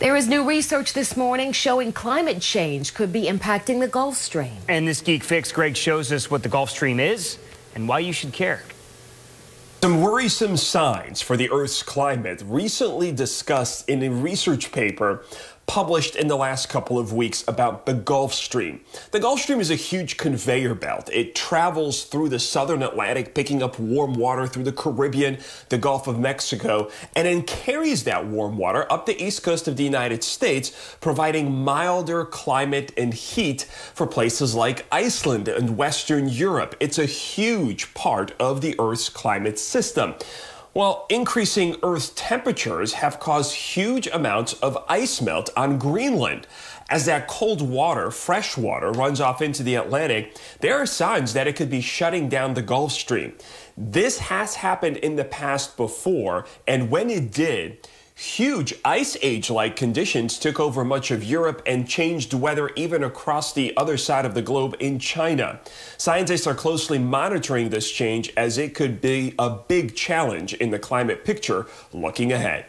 There is new research this morning showing climate change could be impacting the Gulf Stream. And this Geek Fix, Greg shows us what the Gulf Stream is and why you should care. Some worrisome signs for the Earth's climate recently discussed in a research paper published in the last couple of weeks about the Gulf Stream. The Gulf Stream is a huge conveyor belt. It travels through the southern Atlantic, picking up warm water through the Caribbean, the Gulf of Mexico, and then carries that warm water up the east coast of the United States, providing milder climate and heat for places like Iceland and Western Europe. It's a huge part of the Earth's climate system. Well, increasing Earth temperatures have caused huge amounts of ice melt on Greenland. As that cold water, fresh water, runs off into the Atlantic, there are signs that it could be shutting down the Gulf Stream. This has happened in the past before, and when it did, Huge ice age like conditions took over much of Europe and changed weather even across the other side of the globe in China. Scientists are closely monitoring this change as it could be a big challenge in the climate picture looking ahead.